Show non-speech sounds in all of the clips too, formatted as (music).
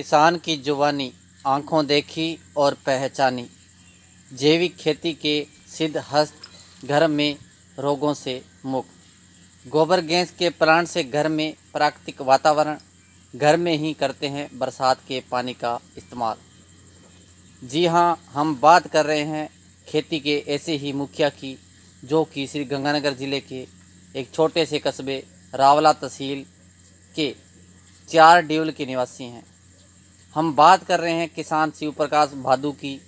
किसान की जुबानी आंखों देखी और पहचानी जैविक खेती के सिद्ध हस्त घर में रोगों से मुक्त गोबर गैस के प्राण से घर में प्राकृतिक वातावरण घर में ही करते हैं बरसात के पानी का इस्तेमाल जी हाँ हम बात कर रहे हैं खेती के ऐसे ही मुखिया की जो कि श्री गंगानगर ज़िले के एक छोटे से कस्बे रावला तहसील के चार ड्यूल के निवासी हैं हम बात कर रहे हैं किसान शिव प्रकाश भादू की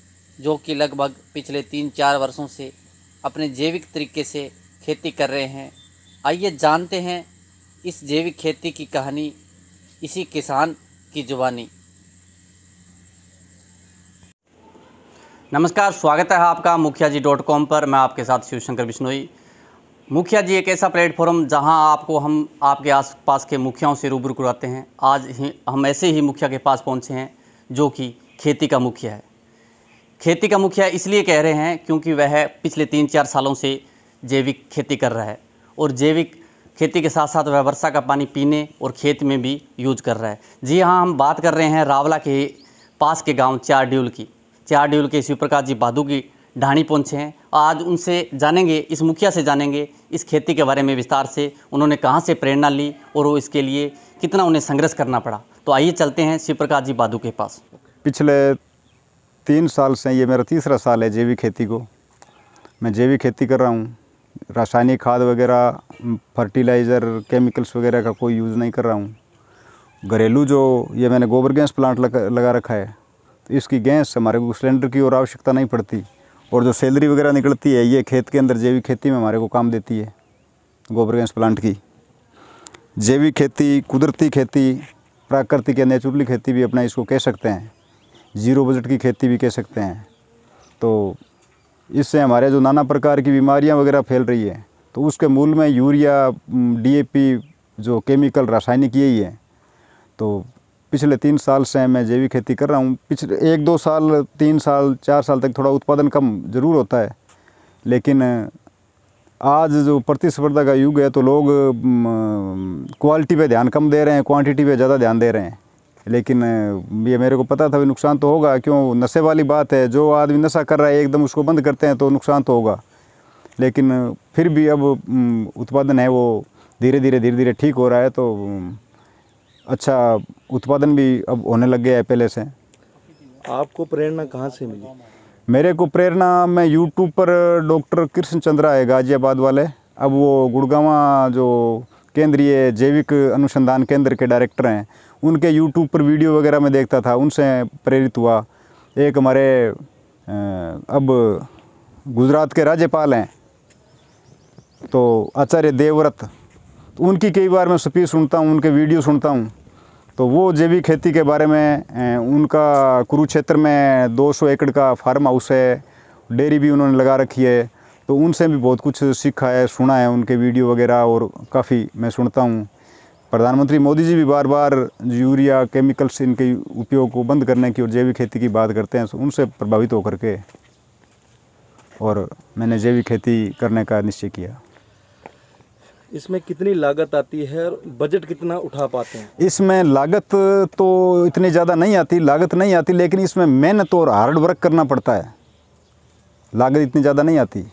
जो कि लगभग पिछले तीन चार वर्षों से अपने जैविक तरीके से खेती कर रहे हैं आइए जानते हैं इस जैविक खेती की कहानी इसी किसान की जुबानी नमस्कार स्वागत है आपका मुखिया जी डॉट कॉम पर मैं आपके साथ शिवशंकर बिश्नोई मुखिया जी एक ऐसा प्लेटफॉर्म जहां आपको हम आपके आसपास के मुखियाओं से रूबरू कराते हैं आज ही हम ऐसे ही मुखिया के पास पहुंचे हैं जो कि खेती का मुखिया है खेती का मुखिया इसलिए कह रहे हैं क्योंकि वह पिछले तीन चार सालों से जैविक खेती कर रहा है और जैविक खेती के साथ साथ वह वर्षा का पानी पीने और खेत में भी यूज कर रहा है जी हाँ हम बात कर रहे हैं रावला के पास के गाँव चार की चार के शिवप्रकाश जी बादू की ढाणी पहुँचे हैं आज उनसे जानेंगे इस मुखिया से जानेंगे इस खेती के बारे में विस्तार से उन्होंने कहाँ से प्रेरणा ली और वो इसके लिए कितना उन्हें संघर्ष करना पड़ा तो आइए चलते हैं शिव प्रकाश जी बादू के पास पिछले तीन साल से ये मेरा तीसरा साल है जैविक खेती को मैं जैविक खेती कर रहा हूँ रासायनिक खाद वगैरह फर्टिलाइज़र केमिकल्स वगैरह का कोई यूज़ नहीं कर रहा हूँ घरेलू जो ये मैंने गोबर गैस प्लांट लगा रखा है तो इसकी गैस हमारे को सिलेंडर की और आवश्यकता नहीं पड़ती और जो सैलरी वगैरह निकलती है ये खेत के अंदर जैविक खेती में हमारे को काम देती है गोबर गैस प्लांट की जैविक खेती कुदरती खेती प्राकृतिक या नेचुरली खेती भी अपना इसको कह सकते हैं जीरो बजट की खेती भी कह सकते हैं तो इससे हमारे जो नाना प्रकार की बीमारियां वगैरह फैल रही है तो उसके मूल में यूरिया डीएपी जो केमिकल रासायनिक यही है तो पिछले तीन साल से मैं जैविक खेती कर रहा हूँ पिछले एक दो साल तीन साल चार साल तक थोड़ा उत्पादन कम ज़रूर होता है लेकिन आज जो प्रतिस्पर्धा का युग है तो लोग क्वालिटी पे ध्यान कम दे रहे हैं क्वांटिटी पे ज़्यादा ध्यान दे रहे हैं लेकिन ये मेरे को पता था नुकसान तो होगा क्यों नशे वाली बात है जो आदमी नशा कर रहा है एकदम उसको बंद करते हैं तो नुकसान तो होगा लेकिन फिर भी अब उत्पादन है वो धीरे धीरे धीरे धीरे ठीक हो रहा है तो अच्छा उत्पादन भी अब होने लग गया है पहले से आपको प्रेरणा कहाँ से मिली मेरे को प्रेरणा मैं यूट्यूब पर डॉक्टर कृष्ण चंद्रा है गाजियाबाद वाले अब वो गुड़गावा जो केंद्रीय जैविक अनुसंधान केंद्र के डायरेक्टर हैं उनके यूट्यूब पर वीडियो वगैरह मैं देखता था उनसे प्रेरित हुआ एक हमारे अब गुजरात के राज्यपाल हैं तो आचार्य देवव्रत तो उनकी कई बार मैं स्पीच सुनता हूँ उनके वीडियो सुनता हूँ तो वो जैविक खेती के बारे में उनका कुरुक्षेत्र में 200 एकड़ का फार्म हाउस है डेयरी भी उन्होंने लगा रखी है तो उनसे भी बहुत कुछ सीखा है सुना है उनके वीडियो वगैरह और काफ़ी मैं सुनता हूँ प्रधानमंत्री मोदी जी भी बार बार यूरिया केमिकल्स इनके उपयोग को बंद करने की और जैविक खेती की बात करते हैं उनसे प्रभावित होकर के और मैंने जैविक खेती करने का निश्चय किया इसमें कितनी लागत आती है और बजट कितना उठा पाते हैं इसमें लागत तो इतनी ज़्यादा नहीं आती लागत नहीं आती लेकिन इसमें मेहनत और हार्ड वर्क करना पड़ता है लागत इतनी ज़्यादा नहीं आती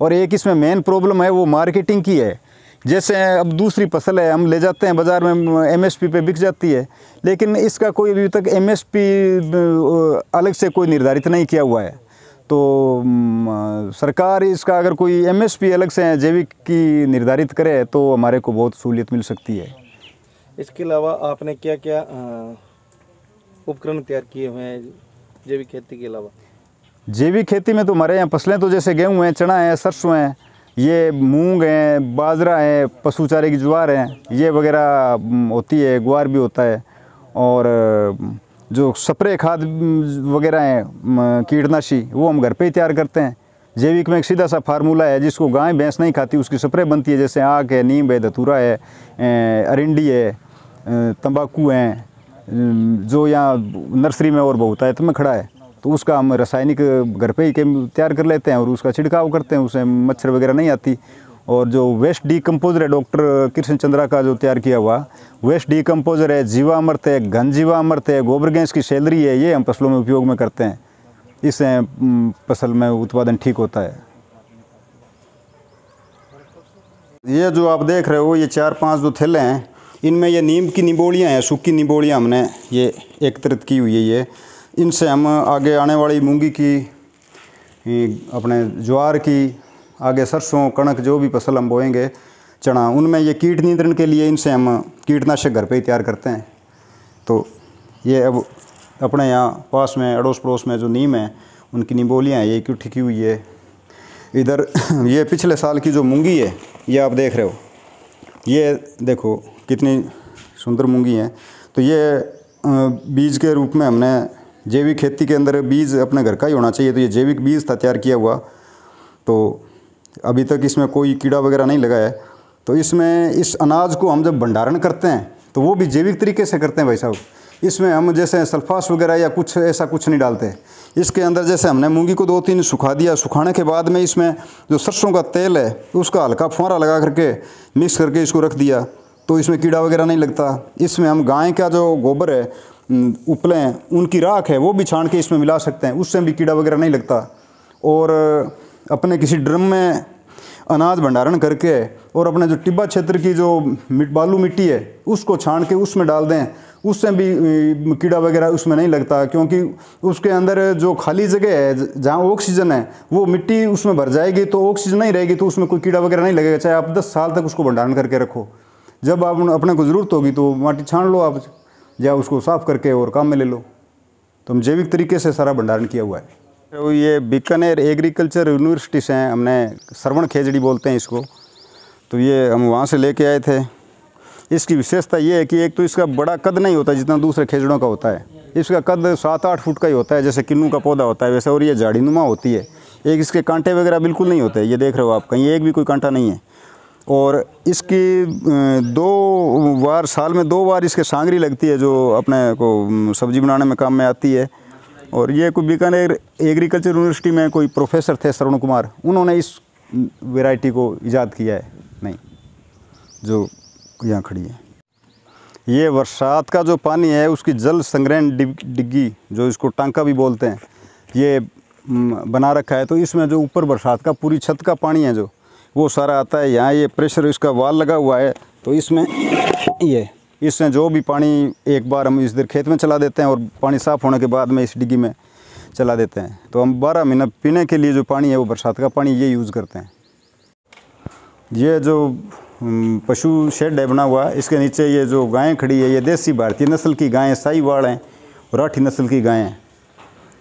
और एक इसमें मेन प्रॉब्लम है वो मार्केटिंग की है जैसे अब दूसरी फसल है हम ले जाते हैं बाज़ार में एमएसपी पे बिक जाती है लेकिन इसका कोई अभी तक एमएसपी अलग से कोई निर्धारित नहीं किया हुआ है तो सरकार इसका अगर कोई एमएसपी अलग से जैविक की निर्धारित करे तो हमारे को बहुत सहूलियत मिल सकती है इसके अलावा आपने क्या क्या उपकरण तैयार किए हुए हैं जैविक खेती के अलावा जैविक खेती में तो हमारे यहाँ फसलें तो जैसे गेहूँ हैं चना है सरसों हैं ये मूंग हैं बाजरा है पशु चारे की ज्वार हैं ये वगैरह होती है ग्वार भी होता है और जो स्प्रे खाद वगैरह हैं कीटनाशी वो हम घर पे ही तैयार करते हैं जैविक में एक सीधा सा फार्मूला है जिसको गाय भैंस नहीं खाती उसकी स्प्रे बनती है जैसे आग है नीम है धतूरा है अरिंडी है तंबाकू हैं जो यहाँ नर्सरी में और बहुत आयत में खड़ा है तो उसका हम रासायनिक घर पे ही तैयार कर लेते हैं और उसका छिड़काव करते हैं उसे मच्छर वगैरह नहीं आती और जो वेस्ट डीकम्पोजर है डॉक्टर कृष्ण चंद्रा का जो तैयार किया हुआ वेस्ट डीकम्पोजर है जीवामृत है घन जीवामृत है गोबर गैस की सैलरी है ये हम फसलों में उपयोग में करते हैं इससे फसल में उत्पादन ठीक होता है ये जो आप देख रहे हो ये चार पांच जो थैले हैं इनमें ये नीम की निबोलियाँ हैं सूखी निबोलियाँ हमने ये एकत्रित की हुई है ये इनसे हम आगे आने वाली मूँगी की अपने ज्वार की आगे सरसों कणक जो भी फसल हम बोएंगे चना उनमें ये कीट नियंत्रण के लिए इनसे हम कीटनाशक घर पे ही तैयार करते हैं तो ये अब अपने यहाँ पास में अड़ोस पड़ोस में जो नीम है उनकी निम्बोलियाँ ये क्यों ठिकी हुई है इधर (clears throat) ये पिछले साल की जो मूँगी है ये आप देख रहे हो ये देखो कितनी सुंदर मूँगी है तो ये बीज के रूप में हमने जैविक खेती के अंदर बीज अपने घर का ही होना चाहिए तो ये जैविक बीज था तैयार किया हुआ तो अभी तक इसमें कोई कीड़ा वगैरह नहीं लगा है तो इसमें इस अनाज को हम जब भंडारण करते हैं तो वो भी जैविक तरीके से करते हैं भाई साहब इसमें हम जैसे सल्फास वगैरह या कुछ ऐसा कुछ नहीं डालते इसके अंदर जैसे हमने मूंगी को दो तीन सुखा दिया सुखाने के बाद में इसमें जो सरसों का तेल है उसका हल्का फुहारा लगा करके मिक्स करके इसको रख दिया तो इसमें कीड़ा वगैरह नहीं लगता इसमें हम गाय का जो गोबर है उपलें उनकी राख है वो भी छान के इसमें मिला सकते हैं उससे भी कीड़ा वगैरह नहीं लगता और अपने किसी ड्रम में अनाज भंडारण करके और अपने जो टिब्बा क्षेत्र की जो मिट बालू मिट्टी है उसको छान के उसमें डाल दें उससे भी कीड़ा वगैरह उसमें नहीं लगता क्योंकि उसके अंदर जो खाली जगह है जहाँ ऑक्सीजन है वो मिट्टी उसमें भर जाएगी तो ऑक्सीजन नहीं रहेगी तो उसमें कोई कीड़ा वगैरह नहीं लगेगा चाहे आप दस साल तक उसको भंडारण करके रखो जब आप अपने को ज़रूरत होगी तो माटी छान लो आप या उसको साफ़ करके और काम में ले लो तो हम जैविक तरीके से सारा भंडारण किया हुआ है ये बीकानेर एग्रीकल्चर यूनिवर्सिटी से हैं हमने श्रवण खेजड़ी बोलते हैं इसको तो ये हम वहाँ से लेके आए थे इसकी विशेषता ये है कि एक तो इसका बड़ा कद नहीं होता जितना दूसरे खेजड़ों का होता है इसका कद सात आठ फुट का ही होता है जैसे किन्नू का पौधा होता है वैसे और ये झाड़ी होती है एक इसके कांटे वगैरह बिल्कुल नहीं होते ये देख रहे हो आप कहीं एक भी कोई कांटा नहीं है और इसकी दो बार साल में दो बार इसके सांगरी लगती है जो अपने को सब्जी बनाने में काम में आती है और ये कोई बीकानेर एग्रीकल्चर यूनिवर्सिटी में कोई प्रोफेसर थे श्रवण कुमार उन्होंने इस वेराइटी को ईजाद किया है नहीं जो यहाँ खड़ी है ये बरसात का जो पानी है उसकी जल संग्रहण डिग्गी जो इसको टांका भी बोलते हैं ये बना रखा है तो इसमें जो ऊपर बरसात का पूरी छत का पानी है जो वो सारा आता है यहाँ ये प्रेशर इसका वाल लगा हुआ है तो इसमें ये इसमें जो भी पानी एक बार हम इस दिन खेत में चला देते हैं और पानी साफ़ होने के बाद में इस डिग्गी में चला देते हैं तो हम बारह महीना पीने के लिए जो पानी है वो बरसात का पानी ये यूज़ करते हैं ये जो पशु शेड है बना हुआ इसके नीचे ये जो गायें खड़ी है ये देसी भारतीय नस्ल की गायें साईवाड़ हैं और राठी नस्ल की गायें हैं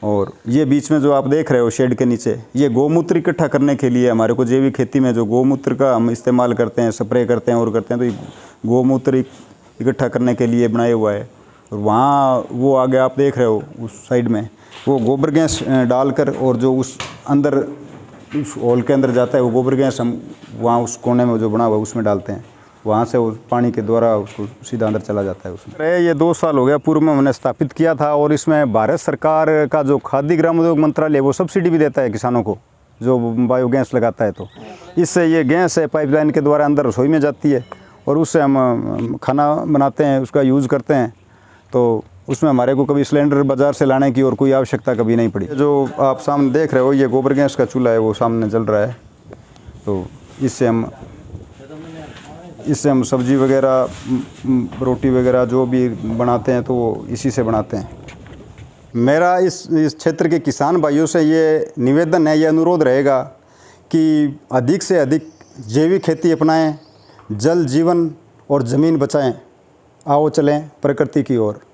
और ये बीच में जो आप देख रहे हो शेड के नीचे ये गोमूत्र इकट्ठा करने के लिए हमारे को जैविक खेती में जो गोमूत्र का हम इस्तेमाल करते हैं स्प्रे करते हैं और करते हैं तो गोमूत्र इकट्ठा करने के लिए बनाया हुआ है और वहाँ वो आगे आप देख रहे हो उस साइड में वो गोबर गैस डालकर और जो उस अंदर उस हॉल के अंदर जाता है वो गोबर गैस हम वहाँ उस कोने में जो बना हुआ है उसमें डालते हैं वहाँ से वो पानी के द्वारा उसको सीधा अंदर चला जाता है उसमें अरे ये दो साल हो गया पूर्व में हमने स्थापित किया था और इसमें भारत सरकार का जो खाद्य ग्राम उद्योग मंत्रालय वो सब्सिडी भी देता है किसानों को जो बायोगैस लगाता है तो इससे ये गैस है पाइपलाइन के द्वारा अंदर रसोई में जाती है और उससे हम खाना बनाते हैं उसका यूज़ करते हैं तो उसमें हमारे को कभी सिलेंडर बाज़ार से लाने की और कोई आवश्यकता कभी नहीं पड़ी जो आप सामने देख रहे हो ये गोबर गैस का चूल्हा है वो सामने जल रहा है तो इससे हम इससे हम सब्ज़ी वगैरह रोटी वगैरह जो भी बनाते हैं तो वो इसी से बनाते हैं मेरा इस इस क्षेत्र के किसान भाइयों से ये निवेदन है ये अनुरोध रहेगा कि अधिक से अधिक जैविक खेती अपनाएं जल जीवन और ज़मीन बचाएं आओ चलें प्रकृति की ओर